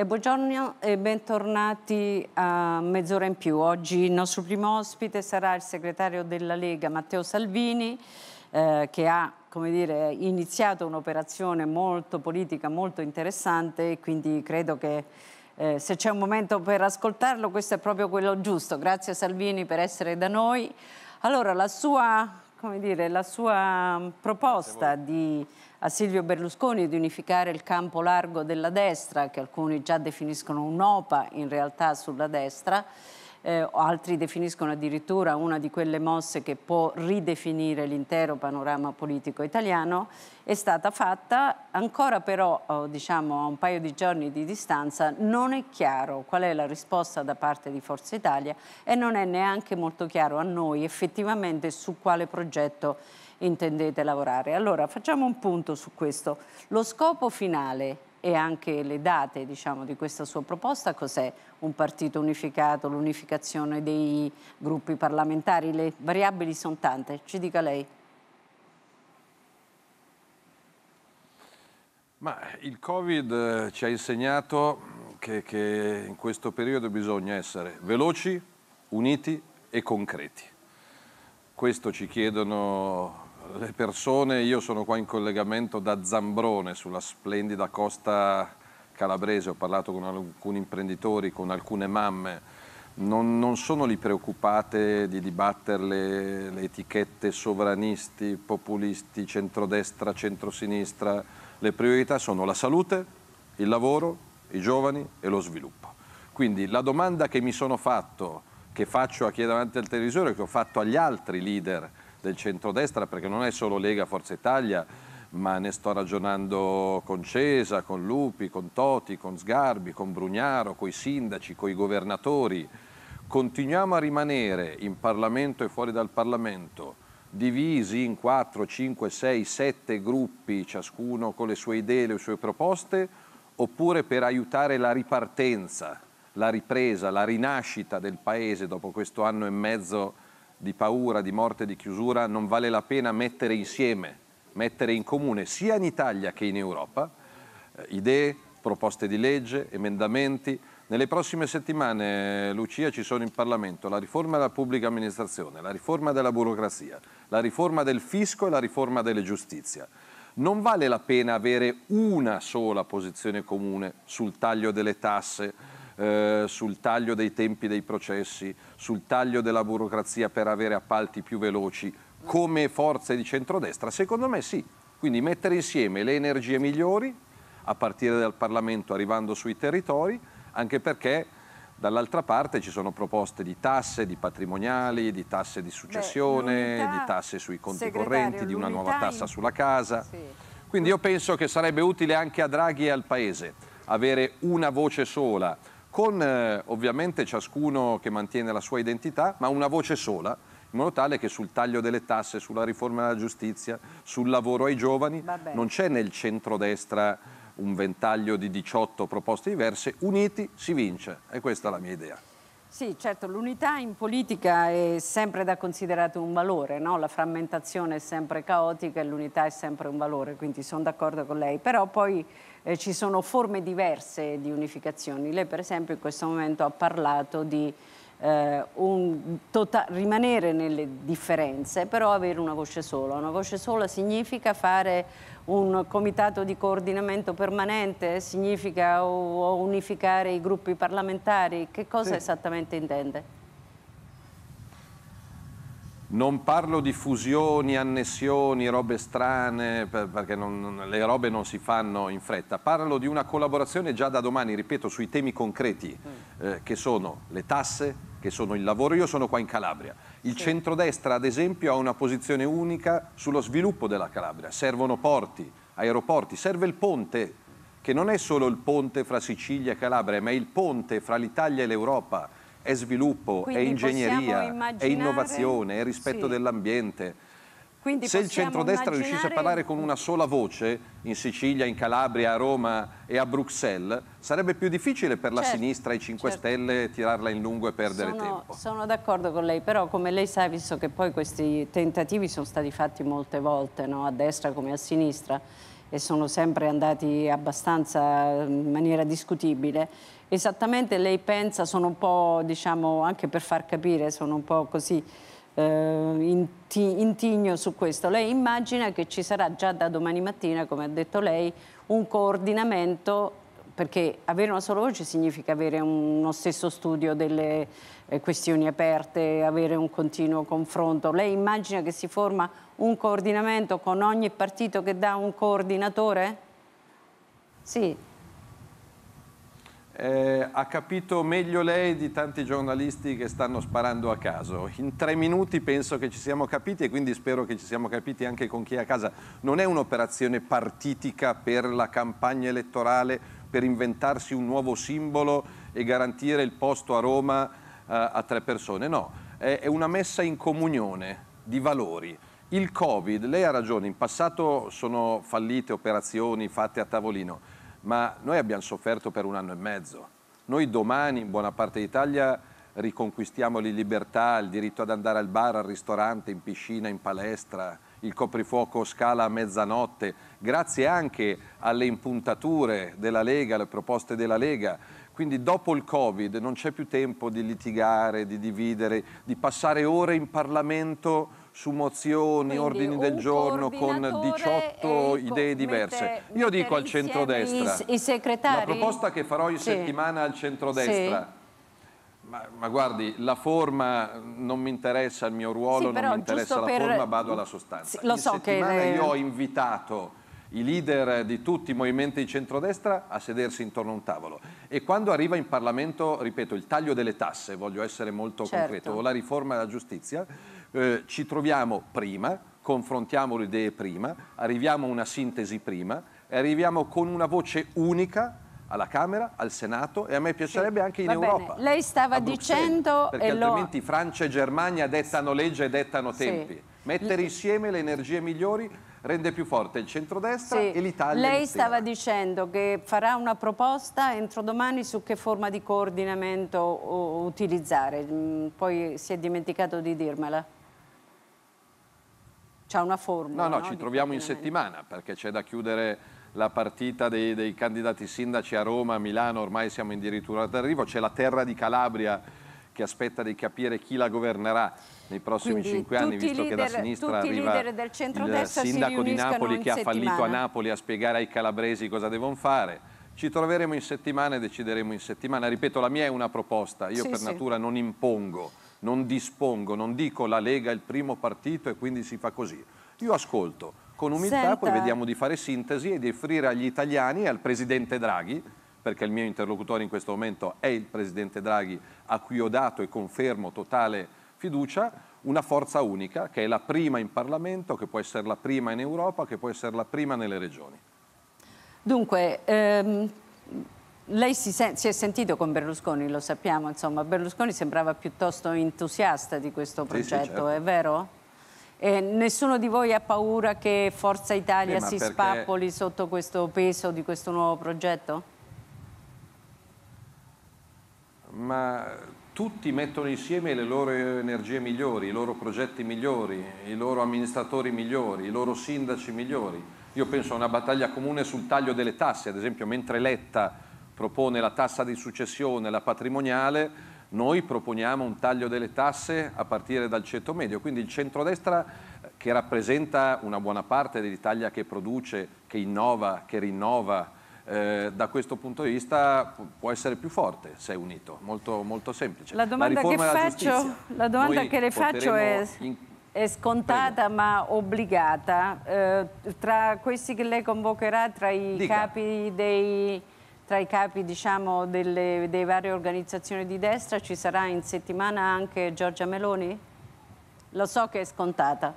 E buongiorno e bentornati a Mezz'ora in più. Oggi il nostro primo ospite sarà il segretario della Lega Matteo Salvini eh, che ha come dire, iniziato un'operazione molto politica, molto interessante e quindi credo che eh, se c'è un momento per ascoltarlo questo è proprio quello giusto. Grazie Salvini per essere da noi. Allora la sua, dire, la sua proposta di a Silvio Berlusconi di unificare il campo largo della destra, che alcuni già definiscono un'opa in realtà sulla destra, eh, altri definiscono addirittura una di quelle mosse che può ridefinire l'intero panorama politico italiano, è stata fatta ancora però oh, diciamo, a un paio di giorni di distanza non è chiaro qual è la risposta da parte di Forza Italia e non è neanche molto chiaro a noi effettivamente su quale progetto intendete lavorare. Allora facciamo un punto su questo. Lo scopo finale e anche le date diciamo, di questa sua proposta, cos'è un partito unificato, l'unificazione dei gruppi parlamentari, le variabili sono tante, ci dica lei. Ma il Covid eh, ci ha insegnato che, che, in questo periodo bisogna essere veloci, uniti e concreti. Questo ci chiedono le persone, io sono qua in collegamento da Zambrone sulla splendida costa calabrese, ho parlato con alcuni imprenditori, con alcune mamme, non, non sono lì preoccupate di dibatterle le etichette sovranisti, populisti, centrodestra, centrosinistra, le priorità sono la salute, il lavoro, i giovani e lo sviluppo. Quindi la domanda che mi sono fatto, che faccio a chi è davanti al televisore, che ho fatto agli altri leader del centrodestra, perché non è solo Lega Forza Italia, ma ne sto ragionando con Cesa, con Lupi, con Toti, con Sgarbi, con Brugnaro, con i sindaci, con i governatori. Continuiamo a rimanere in Parlamento e fuori dal Parlamento divisi in 4, 5, 6, 7 gruppi, ciascuno con le sue idee, le sue proposte, oppure per aiutare la ripartenza, la ripresa, la rinascita del Paese dopo questo anno e mezzo di paura, di morte, di chiusura, non vale la pena mettere insieme, mettere in comune, sia in Italia che in Europa, eh, idee, proposte di legge, emendamenti. Nelle prossime settimane, Lucia, ci sono in Parlamento la riforma della pubblica amministrazione, la riforma della burocrazia, la riforma del fisco e la riforma della giustizia. Non vale la pena avere una sola posizione comune sul taglio delle tasse, eh, sul taglio dei tempi dei processi, sul taglio della burocrazia per avere appalti più veloci, come forze di centrodestra? Secondo me sì. Quindi mettere insieme le energie migliori, a partire dal Parlamento, arrivando sui territori, anche perché dall'altra parte ci sono proposte di tasse, di patrimoniali, di tasse di successione, Beh, di tasse sui conti correnti, di una nuova tassa sulla casa. Sì. Quindi io penso che sarebbe utile anche a Draghi e al Paese avere una voce sola, con eh, ovviamente ciascuno che mantiene la sua identità, ma una voce sola, in modo tale che sul taglio delle tasse, sulla riforma della giustizia, sul lavoro ai giovani, Vabbè. non c'è nel centrodestra un ventaglio di 18 proposte diverse, uniti si vince, e questa è la mia idea. Sì, certo, l'unità in politica è sempre da considerare un valore, no? la frammentazione è sempre caotica e l'unità è sempre un valore, quindi sono d'accordo con lei, però poi eh, ci sono forme diverse di unificazioni. Lei per esempio in questo momento ha parlato di eh, tota-, rimanere nelle differenze, però avere una voce sola. Una voce sola significa fare un comitato di coordinamento permanente, significa unificare i gruppi parlamentari. Che cosa sì. esattamente intende? Non parlo di fusioni, annessioni, robe strane, perché non, le robe non si fanno in fretta. Parlo di una collaborazione già da domani, ripeto, sui temi concreti, mm. eh, che sono le tasse, che sono il lavoro. Io sono qua in Calabria. Il sì. centrodestra, ad esempio, ha una posizione unica sullo sviluppo della Calabria. Servono porti, aeroporti, serve il ponte, che non è solo il ponte fra Sicilia e Calabria, ma è il ponte fra l'Italia e l'Europa è sviluppo, Quindi è ingegneria, è innovazione, è rispetto sì. dell'ambiente. Quindi Se il centrodestra immaginare... riuscisse a parlare con una sola voce in Sicilia, in Calabria, a Roma e a Bruxelles, sarebbe più difficile per la certo, sinistra e i 5 certo. Stelle tirarla in lungo e perdere sono, tempo. Sono d'accordo con lei, però come lei sa, visto che poi questi tentativi sono stati fatti molte volte, no? a destra come a sinistra, e sono sempre andati abbastanza in maniera discutibile, esattamente lei pensa, sono un po', diciamo, anche per far capire, sono un po' così eh, intigno su questo. Lei immagina che ci sarà già da domani mattina, come ha detto lei, un coordinamento perché avere una sola voce significa avere uno stesso studio delle eh, questioni aperte, avere un continuo confronto. Lei immagina che si forma un coordinamento con ogni partito che dà un coordinatore? Sì, eh, ha capito meglio lei di tanti giornalisti che stanno sparando a caso. In tre minuti penso che ci siamo capiti e quindi spero che ci siamo capiti anche con chi è a casa. Non è un'operazione partitica per la campagna elettorale, per inventarsi un nuovo simbolo e garantire il posto a Roma eh, a tre persone, no. È, è una messa in comunione di valori. Il Covid, lei ha ragione, in passato sono fallite operazioni fatte a tavolino ma noi abbiamo sofferto per un anno e mezzo. Noi domani in buona parte d'Italia riconquistiamo le libertà, il diritto ad andare al bar, al ristorante, in piscina, in palestra, il coprifuoco scala a mezzanotte, grazie anche alle impuntature della Lega, alle proposte della Lega. Quindi dopo il Covid non c'è più tempo di litigare, di dividere, di passare ore in Parlamento su mozioni, Quindi ordini del giorno con 18 ecco, idee diverse. Io dico al centrodestra, i, i la proposta che farò in sì. settimana al centrodestra, sì. ma, ma, guardi, la forma non mi interessa, il mio ruolo sì, non mi interessa la per... forma, vado alla sostanza. lo in so settimana che... io ho invitato i leader di tutti i movimenti di centrodestra a sedersi intorno a un tavolo. E quando arriva in Parlamento, ripeto, il taglio delle tasse, voglio essere molto certo. concreto, o la riforma della giustizia, eh, ci troviamo prima, confrontiamo le idee prima, arriviamo a una sintesi prima e arriviamo con una voce unica alla Camera, al Senato e a me piacerebbe sì, anche in Europa. Bene. Lei stava dicendo... Perché altrimenti lo... Francia e Germania dettano legge e dettano tempi. Sì. Mettere insieme le energie migliori rende più forte il centrodestra sì. e l'Italia. Lei insieme. stava dicendo che farà una proposta entro domani su che forma di coordinamento utilizzare, mm, poi si è dimenticato di dirmela c'è una formula. No, no, no ci troviamo in settimana perché c'è da chiudere la partita dei, dei, candidati sindaci a Roma, a Milano, ormai siamo addirittura d'arrivo, c'è la terra di Calabria che aspetta di capire chi la governerà nei prossimi Quindi, cinque anni, visto leader, che da sinistra arriva del il sindaco di Napoli che ha fallito a Napoli a spiegare ai calabresi cosa devono fare. Ci troveremo in settimana e decideremo in settimana. Ripeto, la mia è una proposta, io sì, per sì. natura non impongo non dispongo, non dico la Lega è il primo partito e quindi si fa così. Io ascolto con umiltà, Senta. poi vediamo di fare sintesi e di offrire agli italiani e al Presidente Draghi, perché il mio interlocutore in questo momento è il Presidente Draghi a cui ho dato e confermo totale fiducia, una forza unica che è la prima in Parlamento, che può essere la prima in Europa, che può essere la prima nelle regioni. Dunque, ehm lei si, si, è sentito con Berlusconi, lo sappiamo, insomma, Berlusconi sembrava piuttosto entusiasta di questo progetto, sì, sì, certo. è vero? E nessuno di voi ha paura che Forza Italia sì, si perché... spappoli sotto questo peso di questo nuovo progetto? Ma tutti mettono insieme le loro energie migliori, i loro progetti migliori, i loro amministratori migliori, i loro sindaci migliori. Io penso a una battaglia comune sul taglio delle tasse, ad esempio mentre Letta propone la tassa di successione, la patrimoniale, noi proponiamo un taglio delle tasse a partire dal ceto medio, quindi il centrodestra che rappresenta una buona parte dell'Italia che produce, che innova, che rinnova, eh, da questo punto di vista può essere più forte se è unito, molto, molto semplice. La domanda, la che, faccio, la domanda che, le faccio è, in... è scontata Prego. ma obbligata, eh, tra questi che lei convocherà, tra i Dica. capi dei tra i capi diciamo, delle, delle varie organizzazioni di destra ci sarà in settimana anche Giorgia Meloni? Lo so che è scontata,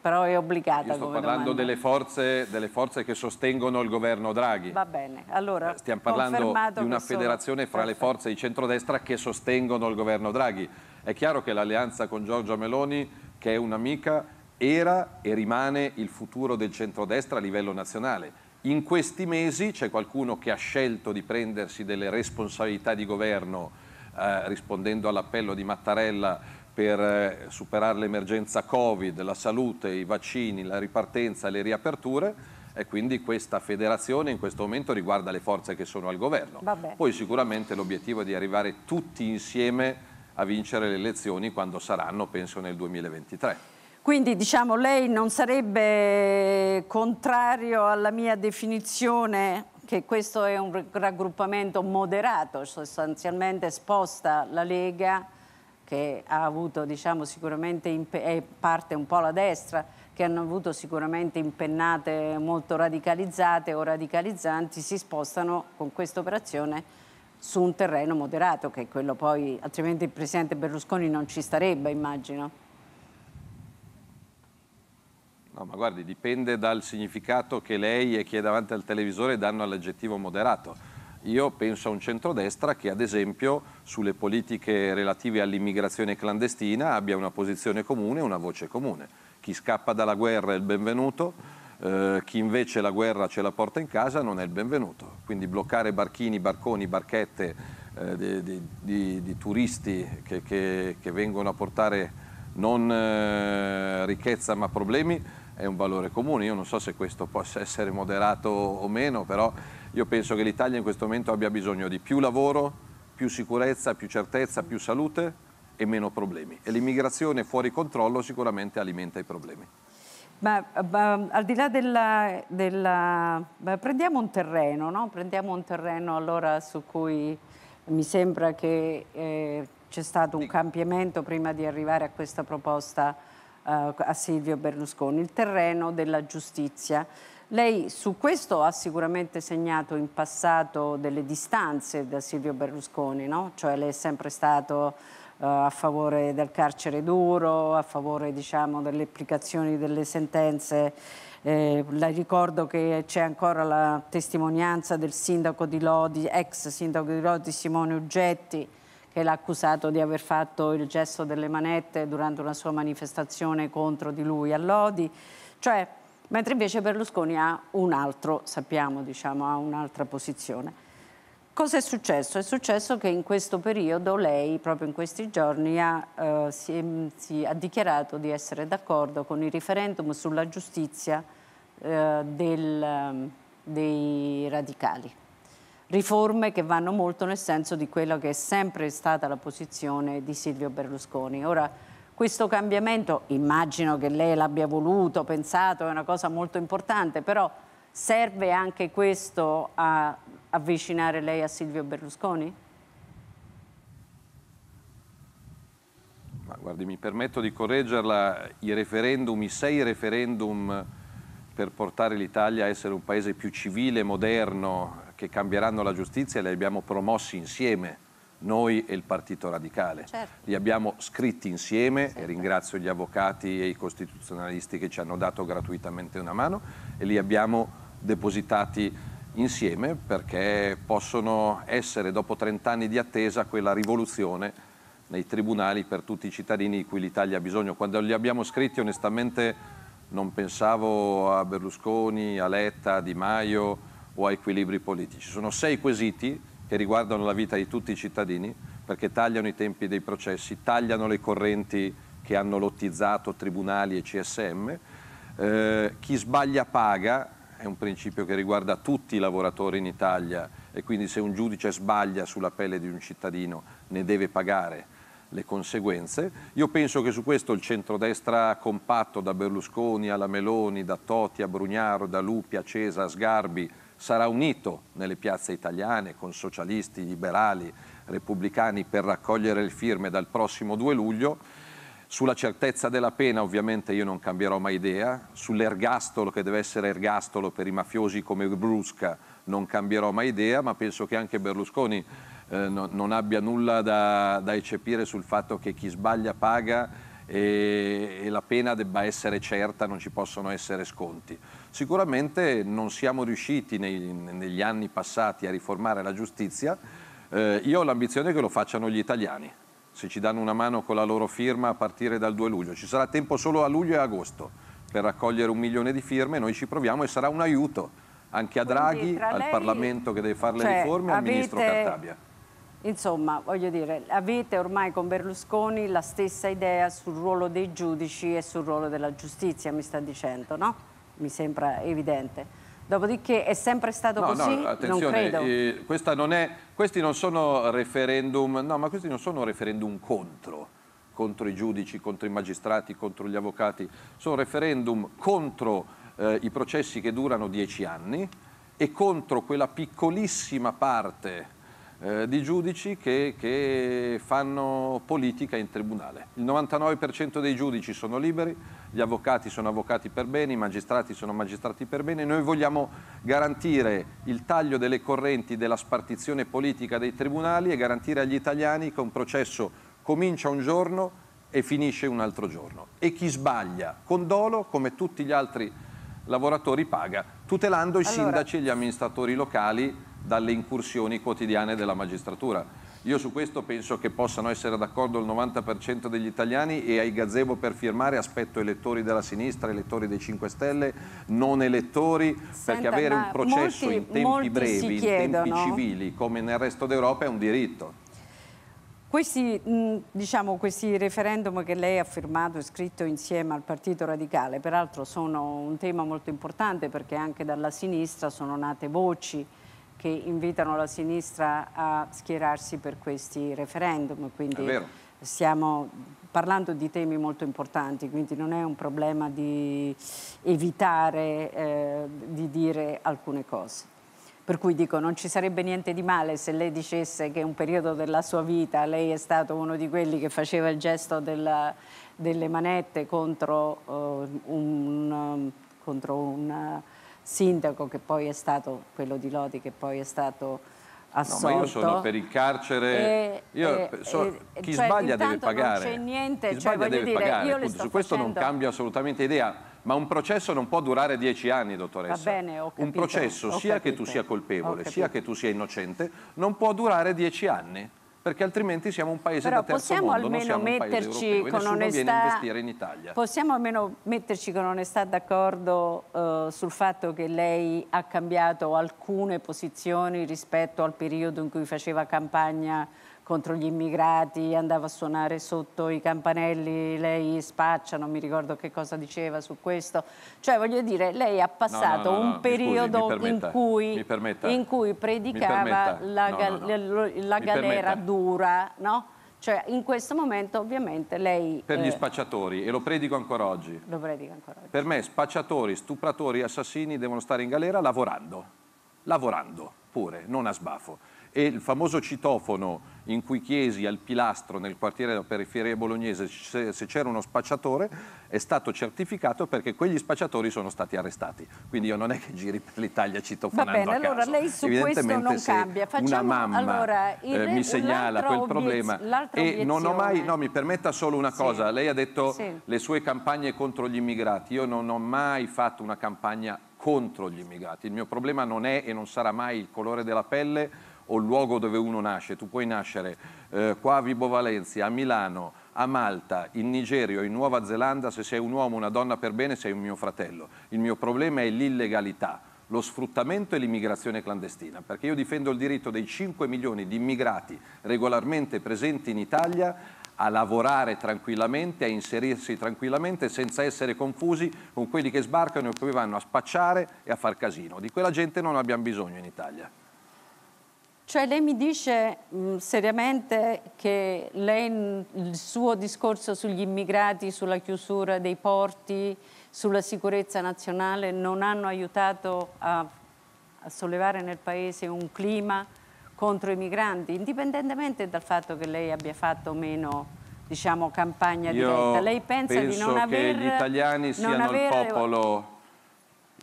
però è obbligata. Io sto parlando delle forze, delle forze, che sostengono il governo Draghi. Va bene, allora eh, Stiamo parlando di una federazione fra Perfetto. le forze di centrodestra che sostengono il governo Draghi. È chiaro che l'alleanza con Giorgia Meloni, che è un'amica, era e rimane il futuro del centrodestra a livello nazionale in questi mesi c'è qualcuno che ha scelto di prendersi delle responsabilità di governo eh, rispondendo all'appello di Mattarella per eh, superare l'emergenza Covid, la salute, i vaccini, la ripartenza, le riaperture e quindi questa federazione in questo momento riguarda le forze che sono al governo. Vabbè. Poi sicuramente l'obiettivo è di arrivare tutti insieme a vincere le elezioni quando saranno, penso, nel 2023. Quindi diciamo lei non sarebbe contrario alla mia definizione che questo è un raggruppamento moderato, sostanzialmente sposta la Lega che ha avuto diciamo, sicuramente, è parte un po' la destra, che hanno avuto sicuramente impennate molto radicalizzate o radicalizzanti, si spostano con questa operazione su un terreno moderato, che è quello poi, altrimenti il Presidente Berlusconi non ci starebbe, immagino. No, ma guardi, dipende dal significato che lei e chi è davanti al televisore danno all'aggettivo moderato. Io penso a un centrodestra che ad esempio sulle politiche relative all'immigrazione clandestina abbia una posizione comune e una voce comune. Chi scappa dalla guerra è il benvenuto, eh, chi invece la guerra ce la porta in casa non è il benvenuto. Quindi bloccare barchini, barconi, barchette eh, di, di, di, di, turisti che, che, che, vengono a portare non eh, ricchezza ma problemi è un valore comune. Io non so se questo possa essere moderato o meno, però io penso che l'Italia in questo momento abbia bisogno di più lavoro, più sicurezza, più certezza, più salute e meno problemi. E l'immigrazione fuori controllo sicuramente alimenta i problemi. Ma, ma al di là della... della prendiamo un terreno, no? Prendiamo un terreno allora su cui mi sembra che eh, c'è stato un cambiamento prima di arrivare a questa proposta eh, a Silvio Berlusconi, il terreno della giustizia. Lei su questo ha sicuramente segnato in passato delle distanze da Silvio Berlusconi, no? Cioè lei è sempre stato uh, a favore del carcere duro, a favore diciamo, delle applicazioni delle sentenze. Eh, le ricordo che c'è ancora la testimonianza del sindaco di Lodi, ex sindaco di Lodi Simone Uggetti, che l'ha accusato di aver fatto il gesto delle manette durante una sua manifestazione contro di lui a Lodi. Cioè, mentre invece Berlusconi ha un altro, sappiamo, diciamo, ha un'altra posizione. Cosa è successo? È successo che in questo periodo lei, proprio in questi giorni, ha, eh, si, si ha dichiarato di essere d'accordo con il referendum sulla giustizia eh, del, ehm, dei radicali riforme che vanno molto nel senso di quella che è sempre stata la posizione di Silvio Berlusconi. Ora, questo cambiamento, immagino che lei l'abbia voluto, pensato, è una cosa molto importante, però serve anche questo a avvicinare lei a Silvio Berlusconi? Ma guardi, mi permetto di correggerla, i referendum, i sei referendum per portare l'Italia a essere un paese più civile, moderno, che cambieranno la giustizia li abbiamo promossi insieme noi e il Partito Radicale. Certo. Li abbiamo scritti insieme certo. e ringrazio gli avvocati e i costituzionalisti che ci hanno dato gratuitamente una mano e li abbiamo depositati insieme perché possono essere dopo 30 anni di attesa quella rivoluzione nei tribunali per tutti i cittadini di cui l'Italia ha bisogno. Quando li abbiamo scritti onestamente non pensavo a Berlusconi, a Letta, a Di Maio, o a equilibri politici. Sono sei quesiti che riguardano la vita di tutti i cittadini perché tagliano i tempi dei processi, tagliano le correnti che hanno lottizzato tribunali e CSM. Eh, chi sbaglia paga, è un principio che riguarda tutti i lavoratori in Italia e quindi se un giudice sbaglia sulla pelle di un cittadino ne deve pagare le conseguenze. Io penso che su questo il centrodestra compatto da Berlusconi alla Meloni, da Toti a Brugnaro, da Lupi a Cesa a Sgarbi sarà unito nelle piazze italiane con socialisti, liberali, repubblicani per raccogliere le firme dal prossimo 2 luglio. Sulla certezza della pena ovviamente io non cambierò mai idea, sull'ergastolo che deve essere ergastolo per i mafiosi come Brusca non cambierò mai idea, ma penso che anche Berlusconi eh, no, non abbia nulla da, da, eccepire sul fatto che chi sbaglia paga e, e la pena debba essere certa, non ci possono essere sconti. Sicuramente non siamo riusciti nei, negli anni passati a riformare la giustizia, eh, io ho l'ambizione che lo facciano gli italiani, se ci danno una mano con la loro firma a partire dal 2 luglio. Ci sarà tempo solo a luglio e agosto per raccogliere un milione di firme, noi ci proviamo e sarà un aiuto anche a Quindi, Draghi, al lei... Parlamento che deve fare cioè, le riforme e avete... al Ministro Cartabia. Insomma, voglio dire, avete ormai con Berlusconi la stessa idea sul ruolo dei giudici e sul ruolo della giustizia, mi sta dicendo, no? mi sembra evidente. Dopodiché è sempre stato no, così? No, attenzione, non eh, non è, questi non sono referendum, no, ma questi non sono referendum contro contro i giudici, contro i magistrati, contro gli avvocati, sono referendum contro eh, i processi che durano dieci anni e contro quella piccolissima parte eh, di giudici che, che, fanno politica in tribunale. Il 99% dei giudici sono liberi, gli avvocati sono avvocati per bene, i magistrati sono magistrati per bene. Noi vogliamo garantire il taglio delle correnti della spartizione politica dei tribunali e garantire agli italiani che un processo comincia un giorno e finisce un altro giorno. E chi sbaglia con dolo, come tutti gli altri lavoratori, paga, tutelando i allora... sindaci e gli amministratori locali dalle incursioni quotidiane della magistratura. Io su questo penso che possano essere d'accordo il 90% degli italiani e ai gazebo per firmare aspetto elettori della sinistra, elettori dei 5 Stelle, non elettori, Senta, perché avere un processo molti, in tempi brevi, in tempi civili, come nel resto d'Europa, è un diritto. Questi, diciamo, questi, referendum che lei ha firmato e scritto insieme al Partito Radicale, peraltro sono un tema molto importante perché anche dalla sinistra sono nate voci che invitano la sinistra a schierarsi per questi referendum, quindi stiamo parlando di temi molto importanti, quindi non è un problema di evitare eh, di dire alcune cose. Per cui dico, non ci sarebbe niente di male se lei dicesse che un periodo della sua vita lei è stato uno di quelli che faceva il gesto della, delle manette contro uh, un... Um, contro un uh, sindaco che poi è stato, quello di Lodi che poi è stato assolto. No, ma io sono per il carcere, e, io, e, so, chi cioè, sbaglia deve pagare. Non c'è niente, chi cioè, deve dire, pagare, io su questo facendo... non cambio assolutamente idea. Ma un processo non può durare dieci anni, dottoressa. Va bene, ho capito, Un processo, sia capito, che tu sia colpevole, sia che tu sia innocente, non può durare dieci anni perché altrimenti siamo un paese Però terzo possiamo mondo, almeno non metterci europeo, con onestà, in Italia. Possiamo almeno metterci con onestà d'accordo eh, sul fatto che lei ha cambiato alcune posizioni rispetto al periodo in cui faceva campagna contro gli immigrati, andava a suonare sotto i campanelli, lei spaccia, non mi ricordo che cosa diceva su questo. Cioè voglio dire, lei ha passato no, no, no, un periodo scusi, permetta, in, cui, permetta, in, cui, predicava la, la, la galera dura, no? Cioè in questo momento ovviamente lei... Per gli eh, spacciatori, e lo predico ancora oggi. Lo predico ancora oggi. Per me spacciatori, stupratori, assassini devono stare in galera lavorando. Lavorando pure, non a sbafo e il famoso citofono in cui chiesi al pilastro nel quartiere della periferia bolognese se, c'era uno spacciatore è stato certificato perché quegli spacciatori sono stati arrestati. Quindi io non è che giri per l'Italia citofonando Va bene, allora lei su questo non cambia. Facciamo, una mamma allora, eh, il, eh, mi segnala quel problema e non ho mai, no mi permetta solo una cosa, sì, lei ha detto sì. le sue campagne contro gli immigrati, io non ho mai fatto una campagna contro gli immigrati, il mio problema non è e non sarà mai il colore della pelle o il luogo dove uno nasce. Tu puoi nascere eh, qua a Vibo Valenzi, a Milano, a Malta, in Nigeria o in Nuova Zelanda. Se sei un uomo o una donna per bene sei un mio fratello. Il mio problema è l'illegalità lo sfruttamento e l'immigrazione clandestina, perché io difendo il diritto dei 5 milioni di immigrati regolarmente presenti in Italia a lavorare tranquillamente, a inserirsi tranquillamente senza essere confusi con quelli che sbarcano e poi vanno a spacciare e a far casino. Di quella gente non abbiamo bisogno in Italia. Cioè lei mi dice mh, mm, seriamente che lei, mm, il suo discorso sugli immigrati, sulla chiusura dei porti, sulla sicurezza nazionale non hanno aiutato a, a sollevare nel Paese un clima contro i migranti, indipendentemente dal fatto che lei abbia fatto meno diciamo, campagna Io diretta. Lei pensa di non aver... che gli italiani siano aver... il popolo...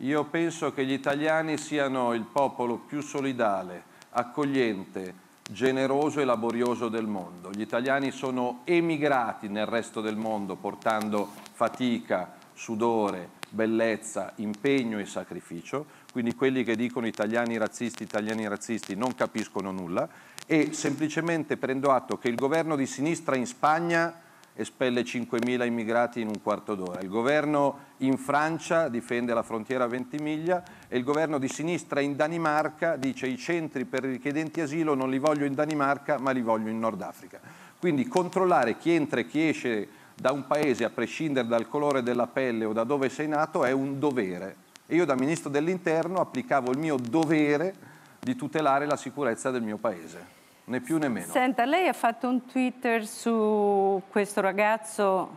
Io penso che gli italiani siano il popolo più solidale, accogliente, generoso e laborioso del mondo. Gli italiani sono emigrati nel resto del mondo portando fatica, sudore, bellezza, impegno e sacrificio, quindi quelli che dicono italiani razzisti, italiani razzisti non capiscono nulla e semplicemente prendo atto che il governo di sinistra in Spagna espelle 5.000 immigrati in un quarto d'ora. Il governo in Francia difende la frontiera a Ventimiglia e il governo di sinistra in Danimarca dice i centri per i richiedenti asilo non li voglio in Danimarca ma li voglio in Nord Africa. Quindi controllare chi entra e chi esce da un paese a prescindere dal colore della pelle o da dove sei nato è un dovere. E io da Ministro dell'Interno applicavo il mio dovere di tutelare la sicurezza del mio paese né più né meno. Senta, lei ha fatto un Twitter su questo ragazzo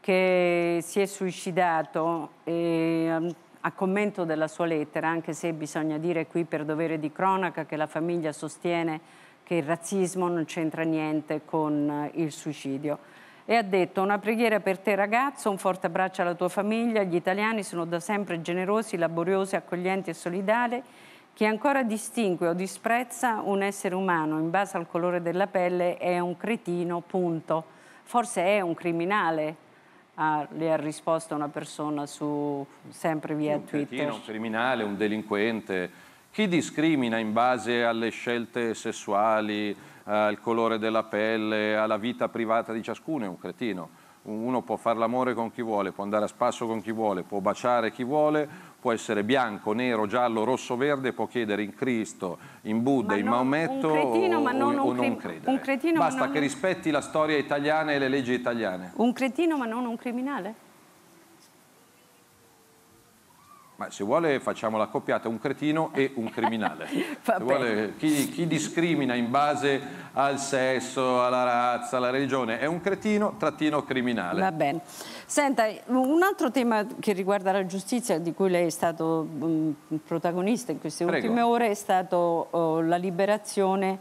che si è suicidato e, um, a commento della sua lettera, anche se bisogna dire qui per dovere di cronaca che la famiglia sostiene che il razzismo non c'entra niente con eh, il suicidio. E ha detto una preghiera per te ragazzo, un forte abbraccio alla tua famiglia, gli italiani sono da sempre generosi, laboriosi, accoglienti e solidali chi ancora distingue o disprezza un essere umano in base al colore della pelle è un cretino, punto. Forse è un criminale, ah, le ha risposto una persona su, sempre via Twitter. un Twitter. Cretino, un criminale, un delinquente. Chi discrimina in base alle scelte sessuali, al colore della pelle, alla vita privata di ciascuno è un cretino uno può fare l'amore con chi vuole, può andare a spasso con chi vuole, può baciare chi vuole, può essere bianco, nero, giallo, rosso, verde, può chiedere in Cristo, in Buddha, ma in Maometto un cretino, o, ma non, o, un, non credere. Un cretino, Basta non... che rispetti la storia italiana e le leggi italiane. Un cretino ma non un criminale? Ma se vuole facciamo la coppiata un cretino e un criminale. vuole, chi, chi, discrimina in base al sesso, alla razza, alla religione è un cretino trattino criminale. Va bene. Senta, un altro tema che riguarda la giustizia di cui lei è stato mm, protagonista in queste Prego. ultime ore è stato oh, la liberazione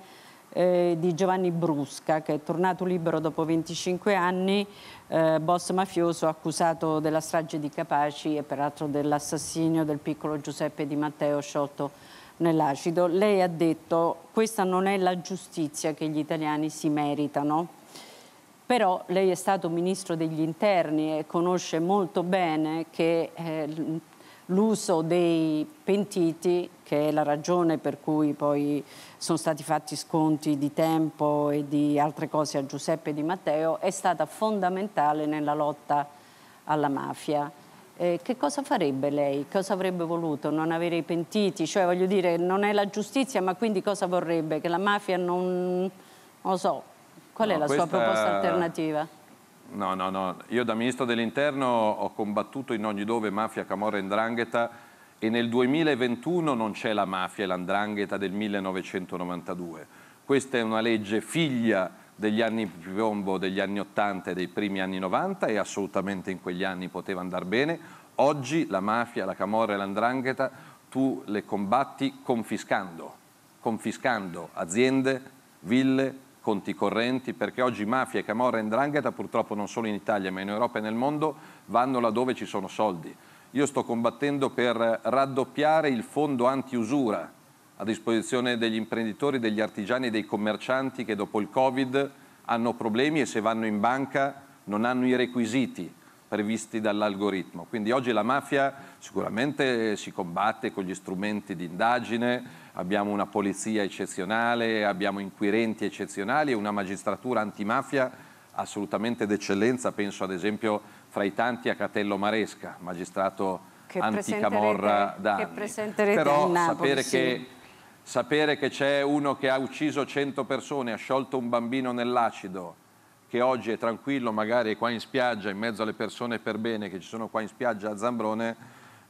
eh, di Giovanni Brusca che è tornato libero dopo 25 anni, eh, boss mafioso accusato della strage di Capaci e peraltro dell'assassinio del piccolo Giuseppe Di Matteo sciolto nell'acido. Lei ha detto questa non è la giustizia che gli italiani si meritano però lei è stato ministro degli interni e conosce molto bene che eh, l'uso dei pentiti che è la ragione per cui poi sono stati fatti sconti di tempo e di altre cose a Giuseppe e Di Matteo, è stata fondamentale nella lotta alla mafia. Eh, che cosa farebbe lei? Cosa avrebbe voluto? Non avere i pentiti? Cioè, voglio dire, non è la giustizia, ma quindi cosa vorrebbe? Che la mafia non... non lo so. Qual no, è la questa... sua proposta alternativa? No, no, no. Io da Ministro dell'Interno ho combattuto in ogni dove mafia, camorra e ndrangheta e nel 2021 non c'è la mafia e l'andrangheta del 1992. Questa è una legge figlia degli anni piombo degli anni 80 e dei primi anni 90 e assolutamente in quegli anni poteva andare bene. Oggi la mafia, la camorra e l'andrangheta tu le combatti confiscando, confiscando aziende, ville, conti correnti, perché oggi mafia, camorra e andrangheta purtroppo non solo in Italia ma in Europa e nel mondo vanno laddove ci sono soldi io sto combattendo per raddoppiare il fondo anti-usura a disposizione degli imprenditori, degli artigiani e dei commercianti che dopo il Covid hanno problemi e se vanno in banca non hanno i requisiti previsti dall'algoritmo. Quindi oggi la mafia sicuramente si combatte con gli strumenti di indagine, abbiamo una polizia eccezionale, abbiamo inquirenti eccezionali e una magistratura antimafia assolutamente d'eccellenza, penso ad esempio fra i tanti a Catello Maresca, magistrato che anticamorra da anni. Che presenterete Però Napoli, sapere, sì. che, sapere che c'è uno che ha ucciso 100 persone, ha sciolto un bambino nell'acido, che oggi è tranquillo, magari è qua in spiaggia, in mezzo alle persone per bene che ci sono qua in spiaggia a Zambrone,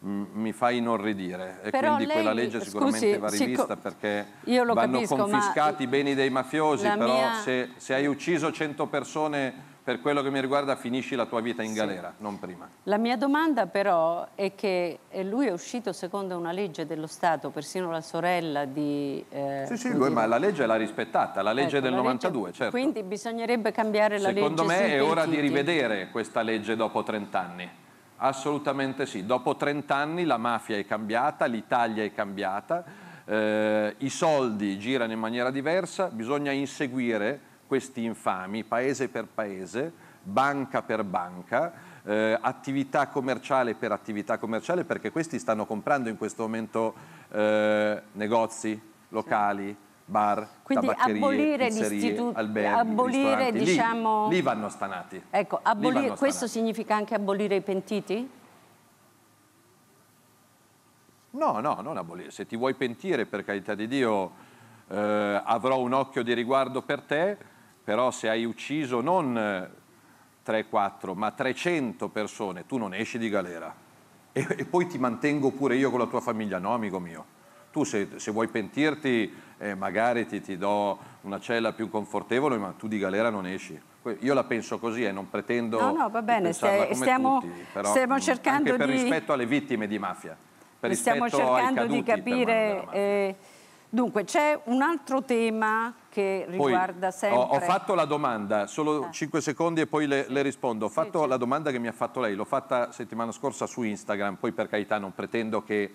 mi fa inorridire e Però quindi lei, quella legge sicuramente scusi, va rivista perché vanno capisco, confiscati i beni dei mafiosi però mia... se, se hai ucciso 100 persone per quello che mi riguarda finisci la tua vita in galera, sì. non prima. La mia domanda però è che eh, lui è uscito secondo una legge dello Stato, persino la sorella di... Eh, sì, sì, lui, ma la legge l'ha rispettata, la legge ecco, del la 92, legge, certo. Quindi bisognerebbe cambiare la secondo legge. Secondo me è pentiti. ora di rivedere questa legge dopo 30 anni. Assolutamente sì, dopo 30 anni la mafia è cambiata, l'Italia è cambiata, eh, i soldi girano in maniera diversa, bisogna inseguire questi infami, paese per paese, banca per banca, eh, attività commerciale per attività commerciale, perché questi stanno comprando in questo momento eh, negozi, locali, bar, Quindi abolire pizzerie, alberghi, abolire, diciamo... lì, lì, vanno stanati. Ecco, abolire, vanno questo stanati. significa anche abolire i pentiti? No, no, non abolire. Se ti vuoi pentire, per carità di Dio, eh, avrò un occhio di riguardo per te, però se hai ucciso non 3-4 eh, ma 300 persone tu non esci di galera e, e, poi ti mantengo pure io con la tua famiglia no amico mio tu se, se vuoi pentirti eh, magari ti, ti, do una cella più confortevole ma tu di galera non esci io la penso così e eh, non pretendo no no va bene stai, stiamo, tutti, però, stiamo cercando anche per di... rispetto alle vittime di mafia per stiamo cercando caduti, di capire eh, dunque c'è un altro tema che riguarda poi, sempre... Ho, ho, fatto la domanda, solo ah. 5 secondi e poi le, le rispondo. Ho fatto sì, la domanda che mi ha fatto lei, l'ho fatta settimana scorsa su Instagram, poi per carità non pretendo che,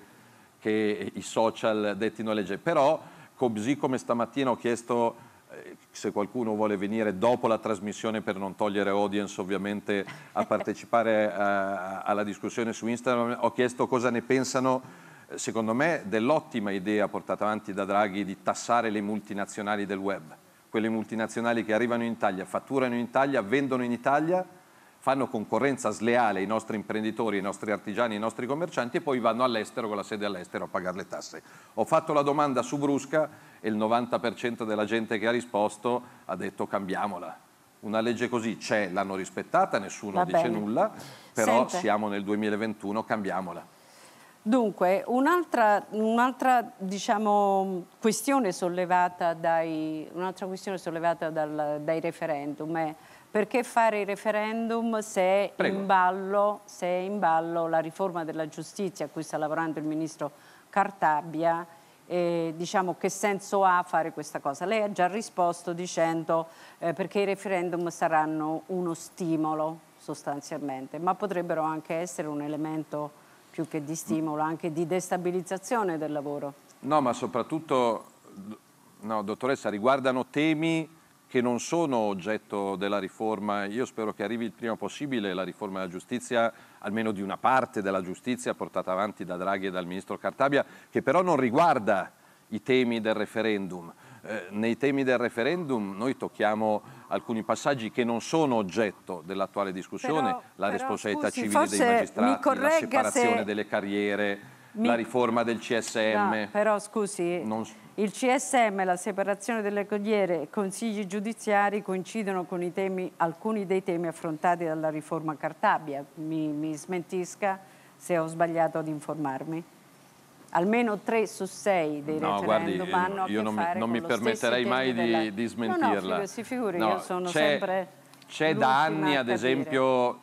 che i social dettino legge, però così come stamattina ho chiesto eh, se qualcuno vuole venire dopo la trasmissione per non togliere audience ovviamente a partecipare eh, a, alla discussione su Instagram, ho chiesto cosa ne pensano secondo me, dell'ottima idea portata avanti da Draghi di tassare le multinazionali del web, quelle multinazionali che arrivano in Italia, fatturano in Italia, vendono in Italia, fanno concorrenza sleale ai nostri imprenditori, ai nostri artigiani, ai nostri commercianti e poi vanno all'estero con la sede all'estero a pagare le tasse. Ho fatto la domanda su Brusca e il 90% della gente che ha risposto ha detto cambiamola. Una legge così c'è, l'hanno rispettata, nessuno dice nulla, però Sente. siamo nel 2021, cambiamola. Dunque, un'altra, un diciamo, questione sollevata, dai, un questione sollevata dal, dai, referendum è perché fare i referendum se è, ballo, se è, in ballo, la riforma della giustizia a cui sta lavorando il ministro Cartabia, eh, diciamo, che senso ha fare questa cosa? Lei ha già risposto dicendo eh, perché i referendum saranno uno stimolo sostanzialmente, ma potrebbero anche essere un elemento più che di stimolo, anche di destabilizzazione del lavoro. No, ma soprattutto, no, dottoressa, riguardano temi che non sono oggetto della riforma. Io spero che arrivi il prima possibile la riforma della giustizia, almeno di una parte della giustizia portata avanti da Draghi e dal ministro Cartabia, che però non riguarda i temi del referendum. Eh, nei temi del referendum noi tocchiamo alcuni passaggi che non sono oggetto dell'attuale discussione, però, la responsabilità scusi, civile dei magistrati, la separazione se... delle carriere, mi... la riforma del CSM. No, però scusi, non... il CSM, la separazione delle carriere e consigli giudiziari coincidono con temi, alcuni dei temi affrontati dalla riforma Cartabia. Mi, mi smentisca se ho sbagliato ad informarmi almeno tre su sei dei no, referendum guardi, hanno eh, io non, mi, non mi permetterei mai della... di, smentirla. No, no, si figuri, no, io sono sempre C'è da anni, ad esempio,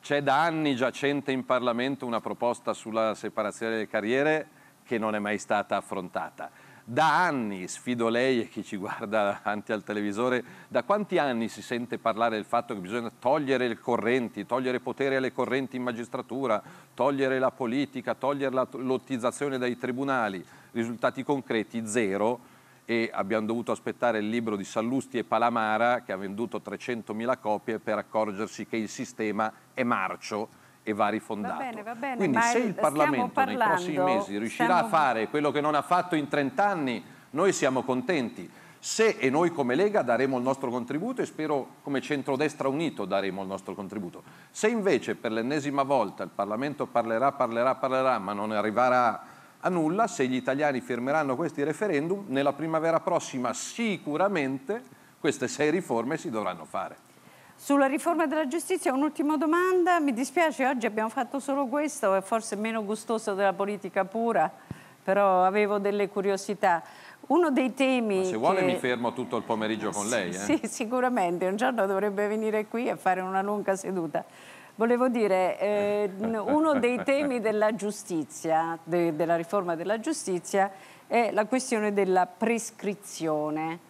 c'è da anni giacente in Parlamento una proposta sulla separazione delle carriere che non è mai stata affrontata. Da anni, sfido lei e chi ci guarda davanti al televisore, da quanti anni si sente parlare del fatto che bisogna togliere le correnti, togliere potere alle correnti in magistratura, togliere la politica, togliere la lottizzazione dai tribunali? Risultati concreti zero e abbiamo dovuto aspettare il libro di Sallusti e Palamara che ha venduto 300.000 copie per accorgersi che il sistema è marcio e va rifondato. Va bene, va bene, Quindi se il Parlamento parlando, nei prossimi mesi riuscirà stiamo... a fare quello che non ha fatto in 30 anni, noi siamo contenti. Se e noi come Lega daremo il nostro contributo e spero come centrodestra unito daremo il nostro contributo. Se invece per l'ennesima volta il Parlamento parlerà, parlerà, parlerà, ma non arriverà a nulla, se gli italiani firmeranno questi referendum, nella primavera prossima sicuramente queste sei riforme si dovranno fare. Sulla riforma della giustizia un'ultima domanda, mi dispiace oggi abbiamo fatto solo questo, è forse meno gustoso della politica pura, però avevo delle curiosità. Uno dei temi... Ma se vuole che... mi fermo tutto il pomeriggio con sì, lei. Eh? Sì, sicuramente, un giorno dovrebbe venire qui a fare una lunga seduta. Volevo dire, eh, uno dei temi della giustizia, de, della riforma della giustizia, è la questione della prescrizione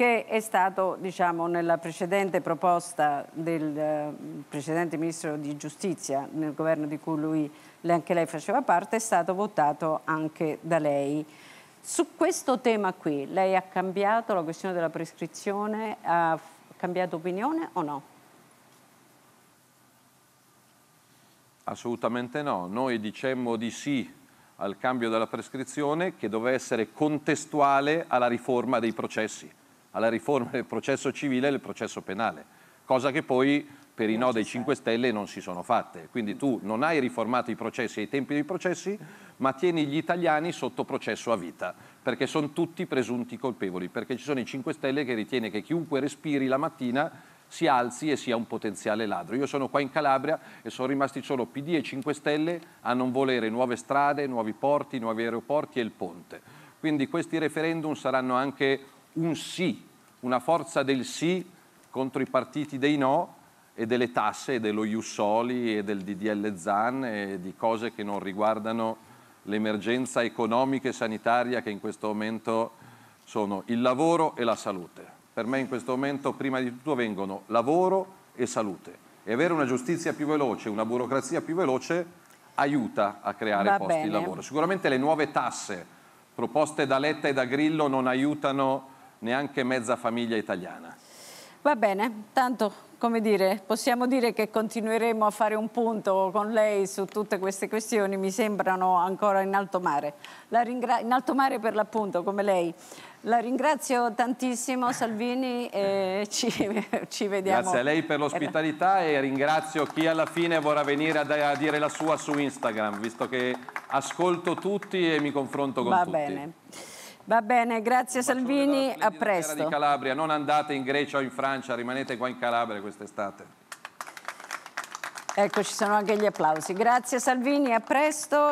che è stato diciamo, nella precedente proposta del eh, precedente Ministro di Giustizia, nel governo di cui lui, anche lei faceva parte, è stato votato anche da lei. Su questo tema qui, lei ha cambiato la questione della prescrizione, ha cambiato opinione o no? Assolutamente no, noi dicemmo di sì al cambio della prescrizione che doveva essere contestuale alla riforma dei processi alla riforma del processo civile e del processo penale, cosa che poi per i no dei 5 Stelle non si sono fatte. Quindi tu non hai riformato i processi e i tempi dei processi, ma tieni gli italiani sotto processo a vita, perché sono tutti presunti colpevoli, perché ci sono i 5 Stelle che ritiene che chiunque respiri la mattina si alzi e sia un potenziale ladro. Io sono qua in Calabria e sono rimasti solo PD e 5 Stelle a non volere nuove strade, nuovi porti, nuovi aeroporti e il ponte. Quindi questi referendum saranno anche un sì, una forza del sì contro i partiti dei no e delle tasse e dello Iussoli e del DDL Zan e di cose che non riguardano l'emergenza economica e sanitaria che in questo momento sono il lavoro e la salute. Per me in questo momento prima di tutto vengono lavoro e salute. E avere una giustizia più veloce, una burocrazia più veloce aiuta a creare Va posti bene. di lavoro. Sicuramente le nuove tasse proposte da Letta e da Grillo non aiutano neanche mezza famiglia italiana. Va bene, tanto come dire, possiamo dire che continueremo a fare un punto con lei su tutte queste questioni, mi sembrano ancora in alto mare. in alto mare per l'appunto, come lei. La ringrazio tantissimo Salvini e ci, ci vediamo. Grazie a lei per l'ospitalità e ringrazio chi alla fine vorrà venire a, dire la sua su Instagram, visto che ascolto tutti e mi confronto con Va tutti. Va bene. Va bene, grazie Salvini, a presto. Di Calabria. Non andate in Grecia o in Francia, rimanete qua in Calabria quest'estate. Ecco, ci sono anche gli applausi. Grazie Salvini, a presto.